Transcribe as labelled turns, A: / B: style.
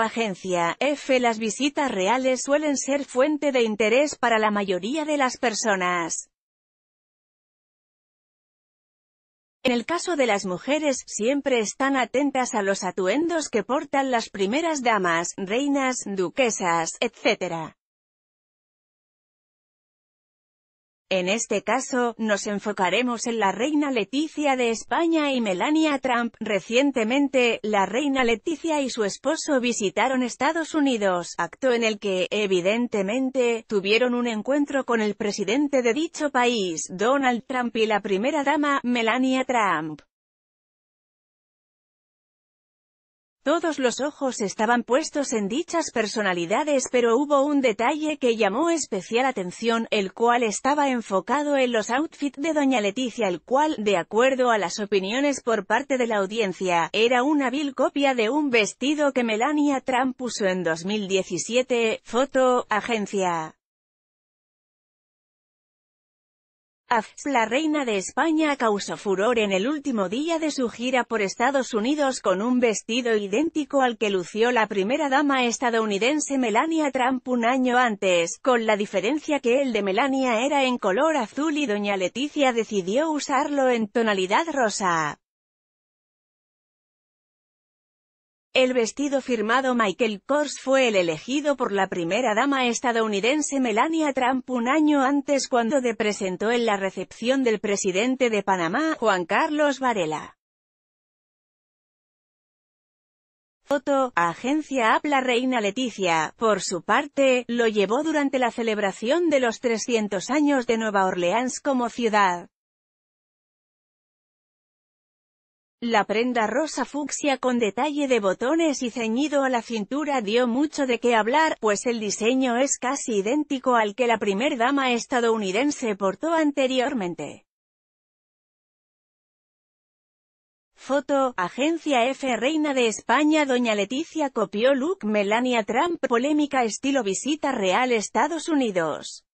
A: agencia. F. Las visitas reales suelen ser fuente de interés para la mayoría de las personas. En el caso de las mujeres, siempre están atentas a los atuendos que portan las primeras damas, reinas, duquesas, etc. En este caso, nos enfocaremos en la reina Leticia de España y Melania Trump. Recientemente, la reina Leticia y su esposo visitaron Estados Unidos, acto en el que, evidentemente, tuvieron un encuentro con el presidente de dicho país, Donald Trump y la primera dama, Melania Trump. Todos los ojos estaban puestos en dichas personalidades pero hubo un detalle que llamó especial atención, el cual estaba enfocado en los outfits de Doña Leticia el cual, de acuerdo a las opiniones por parte de la audiencia, era una vil copia de un vestido que Melania Trump puso en 2017, foto, agencia. Ah, la reina de España causó furor en el último día de su gira por Estados Unidos con un vestido idéntico al que lució la primera dama estadounidense Melania Trump un año antes, con la diferencia que el de Melania era en color azul y doña Leticia decidió usarlo en tonalidad rosa. El vestido firmado Michael Kors fue el elegido por la primera dama estadounidense Melania Trump un año antes cuando de presentó en la recepción del presidente de Panamá, Juan Carlos Varela. Foto, agencia AP La reina Leticia, por su parte, lo llevó durante la celebración de los 300 años de Nueva Orleans como ciudad. La prenda rosa fucsia con detalle de botones y ceñido a la cintura dio mucho de qué hablar, pues el diseño es casi idéntico al que la primer dama estadounidense portó anteriormente. Foto, Agencia F Reina de España Doña Leticia copió look Melania Trump Polémica estilo visita real Estados Unidos